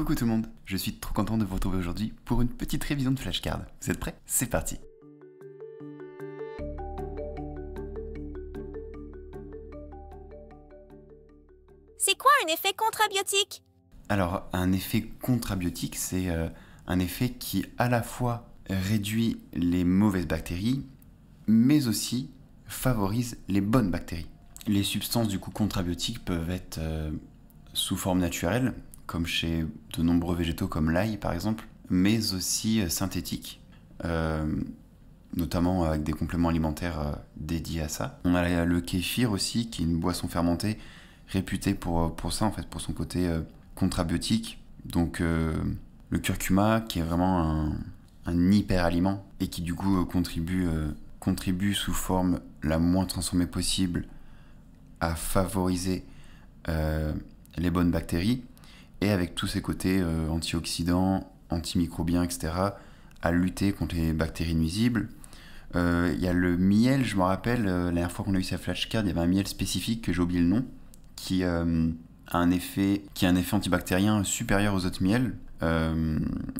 Coucou tout le monde, je suis trop content de vous retrouver aujourd'hui pour une petite révision de flashcard. Vous êtes prêts C'est parti C'est quoi un effet contrabiotique Alors, un effet contrabiotique, c'est euh, un effet qui à la fois réduit les mauvaises bactéries, mais aussi favorise les bonnes bactéries. Les substances du coup contrabiotiques peuvent être euh, sous forme naturelle, comme chez de nombreux végétaux comme l'ail par exemple, mais aussi euh, synthétique, euh, notamment avec des compléments alimentaires euh, dédiés à ça. On a le kéfir aussi, qui est une boisson fermentée réputée pour, ça, en fait, pour son côté contrabiotique. Donc le curcuma, qui est vraiment un, hyper-aliment et qui du coup contribue, sous forme la moins transformée possible à favoriser les bonnes bactéries et avec tous ses côtés euh, antioxydants, antimicrobiens, etc., à lutter contre les bactéries nuisibles. Euh, il y a le miel, je me rappelle, euh, la dernière fois qu'on a eu sa flashcard, il y avait un miel spécifique que j'ai oublié le nom, qui, a un effet, qui a un effet antibactérien supérieur aux autres miels.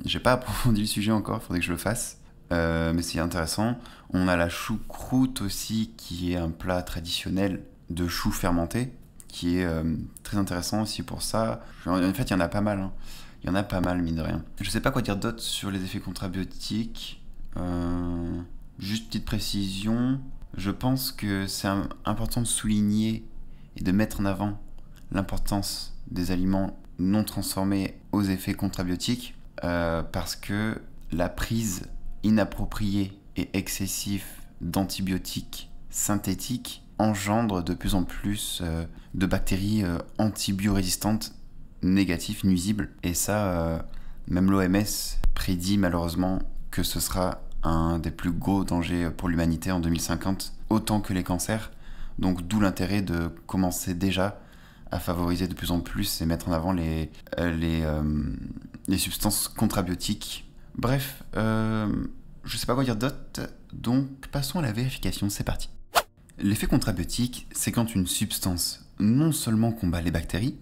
j'ai pas approfondi le sujet encore, il faudrait que je le fasse. mais c'est intéressant. On a la choucroute aussi, qui est un plat traditionnel de choux fermenté qui est euh, très intéressant aussi pour ça. En fait, il y en a pas mal. Hein. Il y en a pas mal, mine de rien. Je ne sais pas quoi dire d'autre sur les effets contrabiotiques. Euh, juste petite précision. Je pense que c'est important de souligner et de mettre en avant l'importance des aliments non transformés aux effets contrabiotiques euh, parce que la prise inappropriée et excessive d'antibiotiques synthétiques engendre de plus en plus euh, de bactéries euh, antibiorésistantes négatives, nuisibles. Et ça, euh, même l'OMS prédit malheureusement que ce sera un des plus gros dangers pour l'humanité en 2050, autant que les cancers. Donc d'où l'intérêt de commencer déjà à favoriser de plus en plus et mettre en avant les, les, les substances contrabiotiques. Bref, je sais pas quoi dire d'autre, donc passons à la vérification, c'est parti. L'effet contrabiotique, c'est quand une substance non seulement combat les bactéries,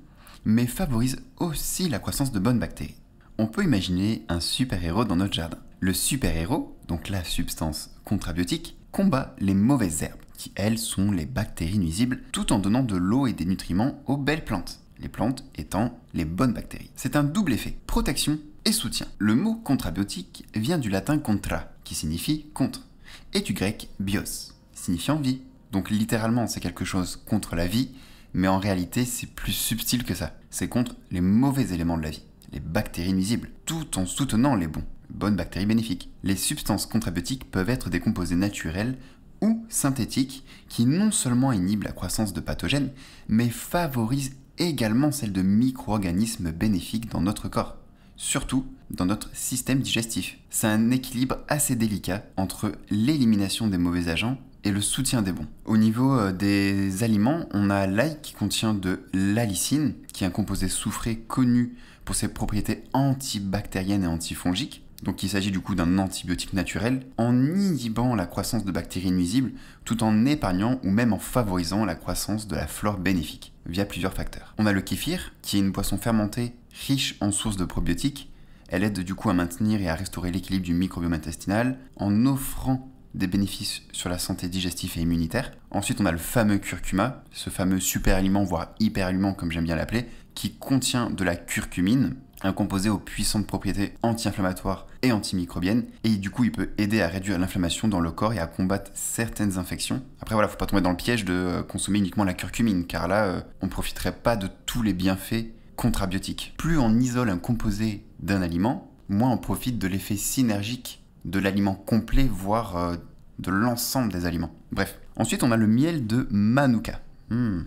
mais favorise aussi la croissance de bonnes bactéries. On peut imaginer un super-héros dans notre jardin. Le super-héros, donc la substance contrabiotique, combat les mauvaises herbes, qui elles sont les bactéries nuisibles, tout en donnant de l'eau et des nutriments aux belles plantes, les plantes étant les bonnes bactéries. C'est un double effet, protection et soutien. Le mot contrabiotique vient du latin contra, qui signifie contre, et du grec bios, signifiant vie. Donc littéralement, c'est quelque chose contre la vie, mais en réalité, c'est plus subtil que ça. C'est contre les mauvais éléments de la vie, les bactéries nuisibles, tout en soutenant les bons, bonnes bactéries bénéfiques. Les substances contrabiotiques peuvent être des composés naturels ou synthétiques qui non seulement inhibent la croissance de pathogènes, mais favorisent également celle de micro-organismes bénéfiques dans notre corps, surtout dans notre système digestif. C'est un équilibre assez délicat entre l'élimination des mauvais agents le soutien des bons. Au niveau euh, des aliments, on a l'ail qui contient de l'alicine, qui est un composé soufré connu pour ses propriétés antibactériennes et antifongiques. Donc il s'agit du coup d'un antibiotique naturel en inhibant la croissance de bactéries nuisibles tout en épargnant ou même en favorisant la croissance de la flore bénéfique via plusieurs facteurs. On a le kéfir qui est une boisson fermentée riche en sources de probiotiques. Elle aide du coup à maintenir et à restaurer l'équilibre du microbiome intestinal en offrant des bénéfices sur la santé digestive et immunitaire. Ensuite, on a le fameux curcuma, ce fameux super-aliment, voire hyper-aliment comme j'aime bien l'appeler, qui contient de la curcumine, un composé aux puissantes propriétés anti-inflammatoires et antimicrobiennes, et du coup il peut aider à réduire l'inflammation dans le corps et à combattre certaines infections. Après voilà, faut pas tomber dans le piège de euh, consommer uniquement la curcumine, car là euh, on profiterait pas de tous les bienfaits contrabiotiques. Plus on isole un composé d'un aliment, moins on profite de l'effet synergique de l'aliment complet, voire euh, de l'ensemble des aliments. Bref. Ensuite, on a le miel de Manuka. Hmm,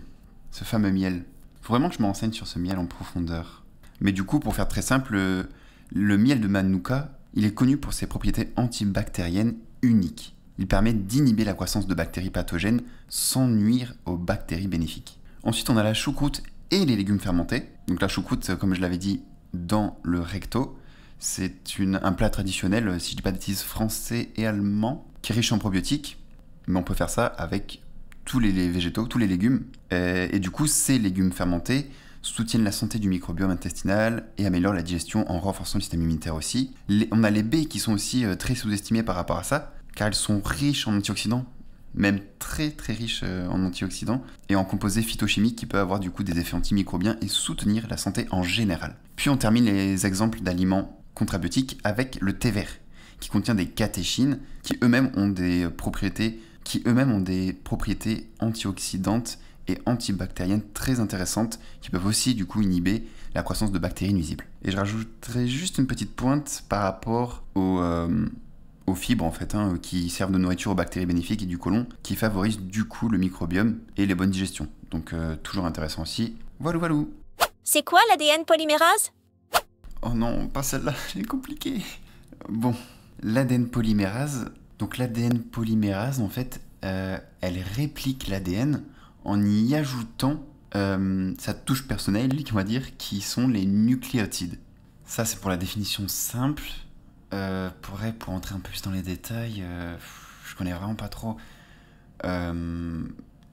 ce fameux miel. Faut vraiment que je renseigne sur ce miel en profondeur. Mais du coup, pour faire très simple, euh, le, miel de Manuka, il est connu pour ses propriétés antibactériennes uniques. Il permet d'inhiber la croissance de bactéries pathogènes sans nuire aux bactéries bénéfiques. Ensuite, on a la choucroute et les légumes fermentés. Donc la choucroute, euh, comme je l'avais dit, dans le recto. C'est un plat traditionnel, euh, si je dis français et allemand qui est riche en probiotiques, mais on peut faire ça avec tous les, végétaux, tous les légumes. Et, du coup, ces légumes fermentés soutiennent la santé du microbiome intestinal et améliorent la digestion en renforçant le système immunitaire aussi. on a les baies qui sont aussi euh, très sous-estimées par rapport à ça, car elles sont riches en antioxydants, même très très riches euh, en antioxydants, et en composés phytochimiques qui peuvent avoir du coup des effets antimicrobiens et soutenir la santé en général. Puis on termine les exemples d'aliments contrabiotiques avec le thé vert qui contient des catéchines qui eux-mêmes ont des propriétés qui eux-mêmes ont des propriétés antioxydantes et antibactériennes très intéressantes qui peuvent aussi du coup inhiber la croissance de bactéries nuisibles. Et je rajouterai juste une petite pointe par rapport aux, euh, fibres en fait, hein, qui servent de nourriture aux bactéries bénéfiques et du côlon, qui favorisent du coup le microbiome et les bonnes digestions. Donc euh, toujours intéressant aussi. Voilà, voilà. C'est quoi l'ADN polymérase Oh non, pas celle-là, elle est compliquée. Bon, l'ADN polymérase. Donc l'ADN polymérase, en fait, euh, elle réplique l'ADN en y ajoutant euh, sa touche personnelle, on va dire, qui sont les nucléotides. Ça, c'est pour la définition simple. Euh, pour, entrer un peu plus dans les détails, je connais vraiment pas trop.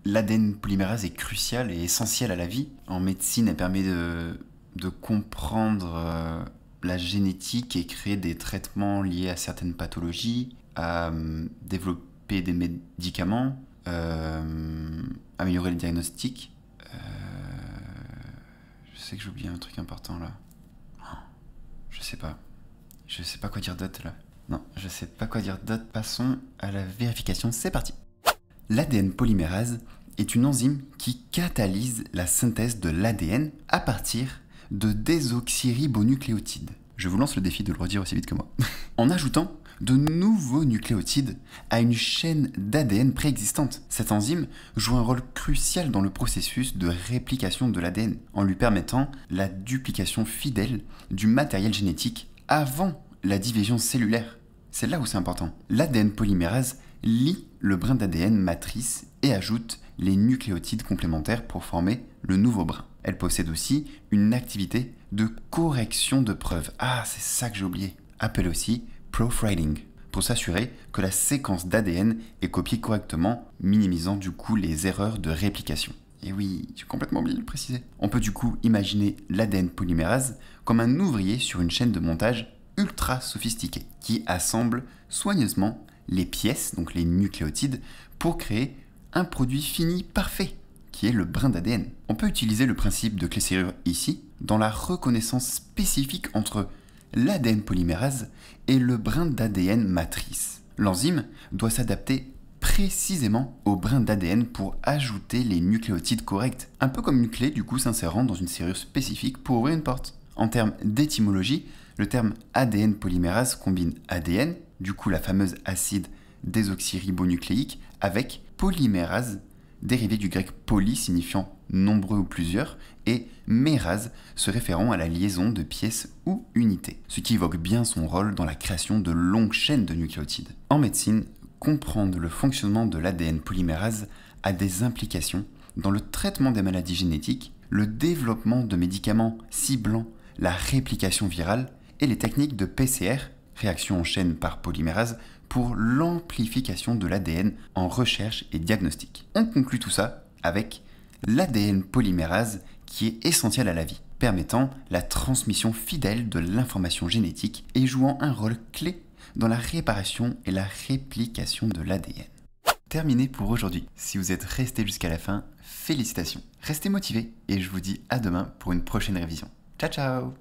L'ADN polymérase est crucial et essentielle à la vie. En médecine, elle permet de, de comprendre la génétique et créer des traitements liés à certaines pathologies, à euh, développer des médicaments, euh, améliorer le diagnostic. Euh, je sais que j'ai oublié un truc important là. Oh, je sais pas. Je sais pas quoi dire d'autre là. Non, je sais pas quoi dire d'autre. Passons à la vérification. C'est parti. L'ADN polymérase est une enzyme qui catalyse la synthèse de l'ADN à partir de désoxyribonucléotides. Je vous lance le défi de le redire aussi vite que moi. en ajoutant de nouveaux nucléotides à une chaîne d'ADN préexistante. Cette enzyme joue un rôle crucial dans le processus de réplication de l'ADN, en lui permettant la duplication fidèle du matériel génétique avant la division cellulaire. C'est là où c'est important. L'ADN polymérase lit le brin d'ADN matrice et ajoute les nucléotides complémentaires pour former le nouveau brin. Elle possède aussi une activité de correction de preuves. Ah, c'est ça que j'ai oublié. Appelle aussi profiling pour s'assurer que la séquence d'ADN est copiée correctement, minimisant du coup les erreurs de réplication. Et oui, j'ai complètement oublié de préciser. On peut du coup imaginer l'ADN polymérase comme un ouvrier sur une chaîne de montage ultra sophistiquée qui assemble soigneusement les pièces, donc les nucléotides, pour créer un produit fini parfait, qui est le brin d'ADN. On peut utiliser le principe de clé serrure ici, dans la reconnaissance spécifique entre l'ADN polymérase et le brin d'ADN matrice. L'enzyme doit s'adapter précisément au brin d'ADN pour ajouter les nucléotides corrects, un peu comme une clé du coup s'insérant dans une serrure spécifique pour ouvrir une porte. En termes d'étymologie, le terme ADN polymérase combine ADN, du coup la fameuse acide désoxyribonucléique avec polymérase, dérivé du grec poly signifiant nombreux ou plusieurs, et mérase se référant à la liaison de pièces ou unités, ce qui évoque bien son rôle dans la création de longues chaînes de nucléotides. En médecine, comprendre le fonctionnement de l'ADN polymérase a des implications dans le traitement des maladies génétiques, le développement de médicaments ciblant la réplication virale et les techniques de PCR réaction en chaîne par polymérase, pour l'amplification de l'ADN en recherche et diagnostic. On conclut tout ça avec l'ADN polymérase qui est essentiel à la vie, permettant la transmission fidèle de l'information génétique et jouant un rôle clé dans la réparation et la réplication de l'ADN. Terminé pour aujourd'hui. Si vous êtes resté jusqu'à la fin, félicitations. Restez motivés et je vous dis à demain pour une prochaine révision. Ciao ciao